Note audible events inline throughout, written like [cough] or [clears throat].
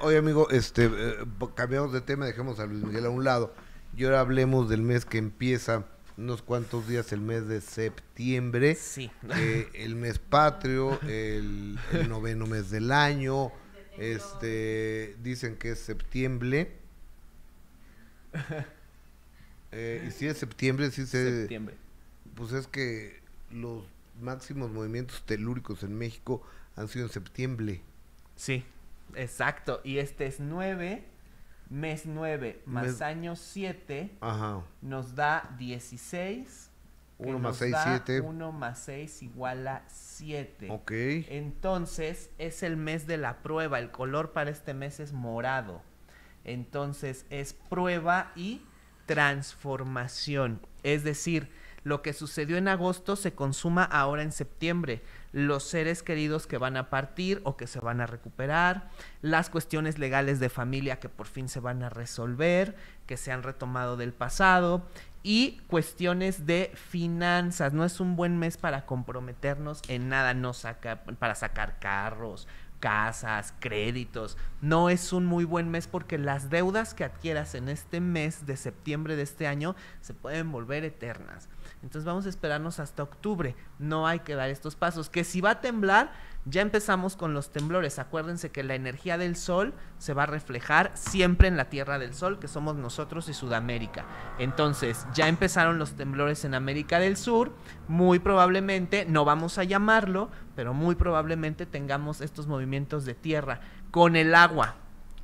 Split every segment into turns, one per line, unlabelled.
oye amigo, este, eh, cambiamos de tema, dejemos a Luis Miguel a un lado y ahora hablemos del mes que empieza unos cuantos días el mes de septiembre, sí. Eh, el mes patrio, el, noveno mes del año, este, dicen que es septiembre. Eh, y si es septiembre, sí Septiembre. Pues es que los máximos movimientos telúricos en México han sido en septiembre. Sí,
Exacto. Y este es 9, mes 9 más año 7 Ajá. nos da 16. 1 más 6, 7. 1 más 6 igual a 7. Ok. Entonces es el mes de la prueba. El color para este mes es morado. Entonces es prueba y transformación. Es decir, lo que sucedió en agosto se consuma ahora en septiembre. Los seres queridos que van a partir o que se van a recuperar, las cuestiones legales de familia que por fin se van a resolver, que se han retomado del pasado y cuestiones de finanzas. No es un buen mes para comprometernos en nada, no para sacar carros, casas, créditos. No es un muy buen mes porque las deudas que adquieras en este mes de septiembre de este año se pueden volver eternas. Entonces vamos a esperarnos hasta octubre. No hay que dar estos pasos. Que si va a temblar, ya empezamos con los temblores. Acuérdense que la energía del sol se va a reflejar siempre en la Tierra del Sol, que somos nosotros y Sudamérica. Entonces, ya empezaron los temblores en América del Sur. Muy probablemente, no vamos a llamarlo, pero muy probablemente tengamos estos movimientos de tierra con el agua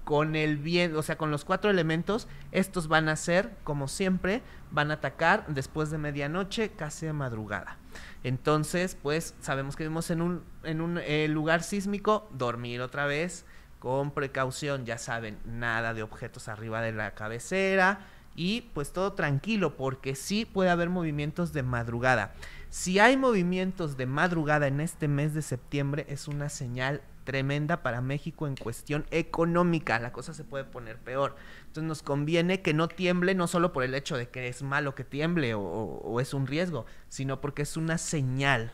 con el bien, o sea, con los cuatro elementos, estos van a ser, como siempre, van a atacar después de medianoche, casi a madrugada. Entonces, pues sabemos que vivimos en un, en un eh, lugar sísmico, dormir otra vez, con precaución, ya saben, nada de objetos arriba de la cabecera y pues todo tranquilo, porque sí puede haber movimientos de madrugada. Si hay movimientos de madrugada en este mes de septiembre, es una señal tremenda para México en cuestión económica. La cosa se puede poner peor. Entonces nos conviene que no tiemble no solo por el hecho de que es malo que tiemble o, es un riesgo, sino porque es una señal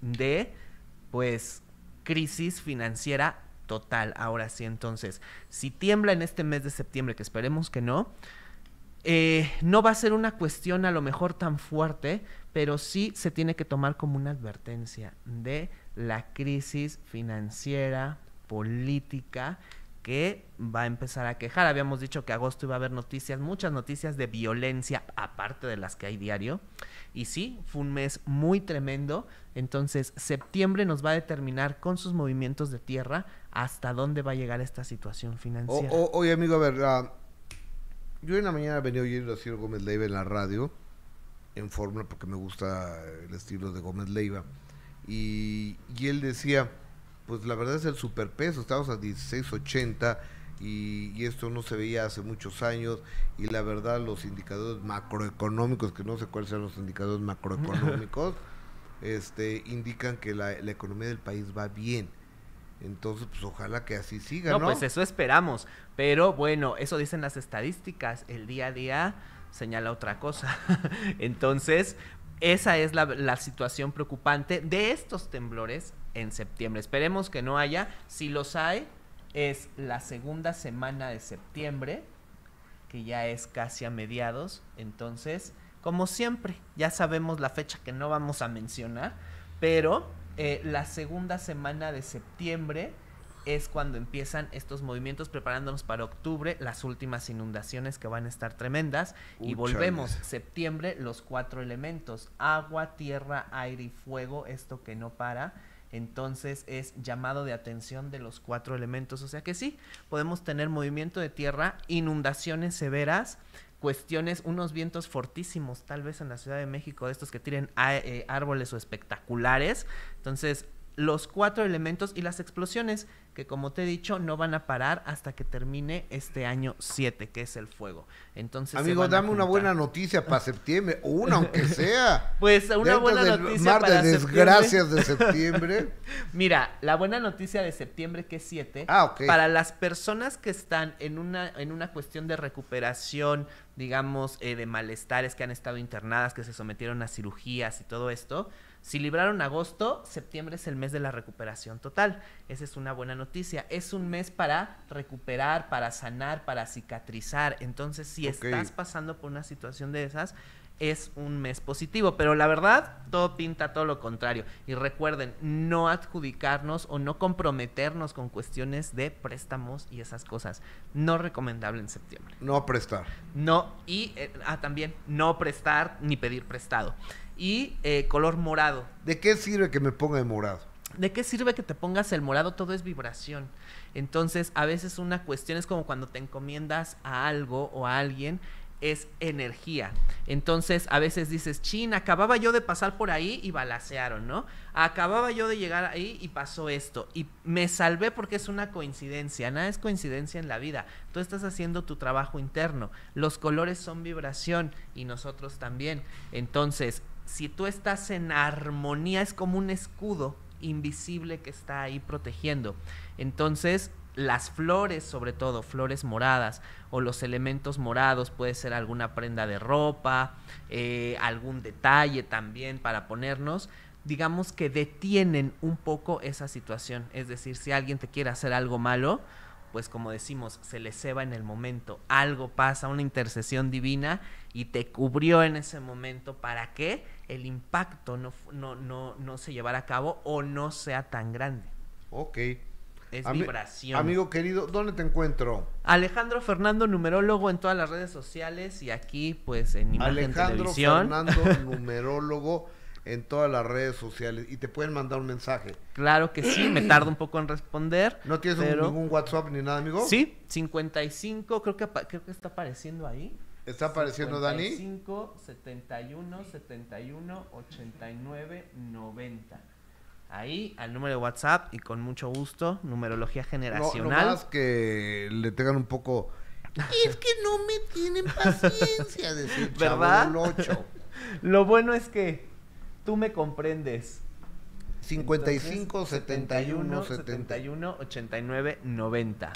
de, pues, crisis financiera total. Ahora sí, entonces, si tiembla en este mes de septiembre, que esperemos que no, eh, no va a ser una cuestión a lo mejor tan fuerte, pero sí se tiene que tomar como una advertencia de la crisis financiera, política, que va a empezar a quejar. Habíamos dicho que agosto iba a haber noticias, muchas noticias de violencia, aparte de las que hay diario. Y sí, fue un mes muy tremendo. Entonces, septiembre nos va a determinar con sus movimientos de tierra hasta dónde va a llegar esta situación financiera.
hoy amigo, a ver, yo en la mañana venía oyendo a Ciro Gómez Leiva en la radio, en fórmula, porque me gusta el estilo de Gómez Leiva. Y, él decía, pues la verdad es el superpeso, estamos a 16.80 y, y esto no se veía hace muchos años y la verdad los indicadores macroeconómicos, que no sé cuáles sean los indicadores macroeconómicos, [laughs] este, indican que la, economía del país va bien. Entonces, pues ojalá que así siga. No, no, pues
eso esperamos. Pero bueno, eso dicen las estadísticas. El día a día señala otra cosa. [laughs] Entonces, esa es la, la, situación preocupante de estos temblores en septiembre. Esperemos que no haya. Si los hay, es la segunda semana de septiembre, que ya es casi a mediados. Entonces, como siempre, ya sabemos la fecha que no vamos a mencionar, pero eh, la segunda semana de septiembre es cuando empiezan estos movimientos preparándonos para octubre, las últimas inundaciones que van a estar tremendas. y volvemos, septiembre, los cuatro elementos, agua, tierra, aire y fuego, esto que no para. Entonces es llamado de atención de los cuatro elementos. O sea que sí, podemos tener movimiento de tierra, inundaciones severas, cuestiones, unos vientos fortísimos tal vez en la Ciudad de México, de estos que tiren eh, árboles o espectaculares. Entonces, los cuatro elementos y las explosiones que como te he dicho, no van a parar hasta que termine este año 7, que es el fuego. Entonces, amigo, dame una buena
noticia para septiembre, una aunque [laughs] sea. Pues una buena noticia para de desgracias de septiembre.
[laughs] Mira, la buena noticia de septiembre que es 7, ah, para las personas que están en una en una cuestión de recuperación, digamos, eh, de malestares que han estado internadas, que se sometieron a cirugías y todo esto, si libraron agosto, septiembre es el mes de la recuperación total. Esa es una buena noticia noticia, es un mes para recuperar, para sanar, para cicatrizar. Entonces, si estás pasando por una situación de esas, es un mes positivo, pero la verdad todo pinta todo lo contrario. Y recuerden, no adjudicarnos o no comprometernos con cuestiones de préstamos y esas cosas. No recomendable en septiembre. No prestar. No, y eh, ah, también no prestar ni pedir prestado. Y eh, color morado. ¿De qué sirve que me ponga de morado? ¿De qué sirve que te pongas el morado? Todo es vibración. Entonces, a veces una cuestión es como cuando te encomiendas a algo o a alguien, es energía. Entonces, a veces dices, chin, acababa yo de pasar por ahí y balasearon, ¿no? Acababa yo de llegar ahí y pasó esto. Y me salvé porque es una coincidencia. Nada es coincidencia en la vida. Tú estás haciendo tu trabajo interno. Los colores son vibración y nosotros también. Entonces, si tú estás en armonía, es como un escudo invisible que está ahí protegiendo. Entonces, las flores, sobre todo, flores moradas o los elementos morados, puede ser alguna prenda de ropa, eh, algún detalle también para ponernos, digamos que detienen un poco esa situación. Es decir, si alguien te quiere hacer algo malo, pues como decimos, se le ceba en el momento. Algo pasa, una intercesión divina, y te cubrió en ese momento para que el impacto no, se llevara a cabo o no sea tan grande. Ok. Es vibración. Amigo
querido, ¿dónde te encuentro?
Alejandro Fernando, numerólogo en todas las redes sociales y aquí, pues, en Imagen Alejandro Fernando, [laughs]
numerólogo en todas las redes sociales y te pueden mandar un mensaje. Claro que sí, me [clears throat] tardo un
poco en responder. ¿No tienes ningún WhatsApp ni nada, amigo? Sí, 55, creo que, creo que está apareciendo ahí. ¿Está apareciendo 55, Dani? 71 71 89 90. Ahí al número de WhatsApp y con mucho gusto, numerología generacional. No, más que
le tengan un poco. es que no
me tienen paciencia, decir ¿verdad? [laughs] lo bueno es que Tú me comprendes. 55 71 71 89 90.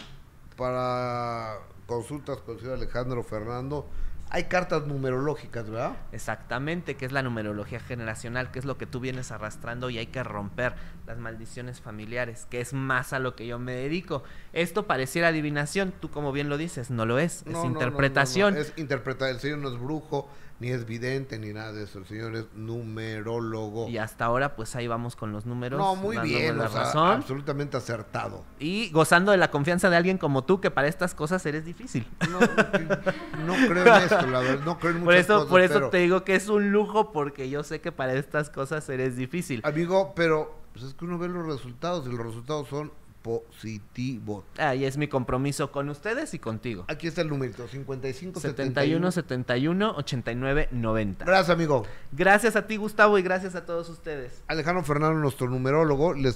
Para consultas con el señor Alejandro Fernando, hay cartas numerológicas, ¿verdad?
Exactamente, que es la numerología generacional, que es lo que tú vienes arrastrando y hay que romper las maldiciones familiares, que es más a lo que yo me dedico. Esto pareciera adivinación, tú como bien lo dices, no lo es, es interpretación. No,
es interpretar, el señor no es brujo, ni es vidente, ni nada de eso. El señor es numerólogo. Y hasta ahora, pues ahí vamos con los números. No, muy bien, la razón.
absolutamente acertado. Y gozando de la confianza de alguien como tú, que para estas cosas eres difícil. No, no creo en esto, la verdad, no creo en muchas por eso, Por eso te digo que es un lujo, porque yo sé que para estas cosas eres difícil. Amigo, pero pues, es que uno ve los resultados, y los resultados son positivo. Ahí es mi compromiso con ustedes y contigo. Aquí está el numerito, 55 71 71 89 90. Gracias, amigo. Gracias a ti, Gustavo, y gracias a todos ustedes.
Alejandro Fernando, nuestro numerólogo, les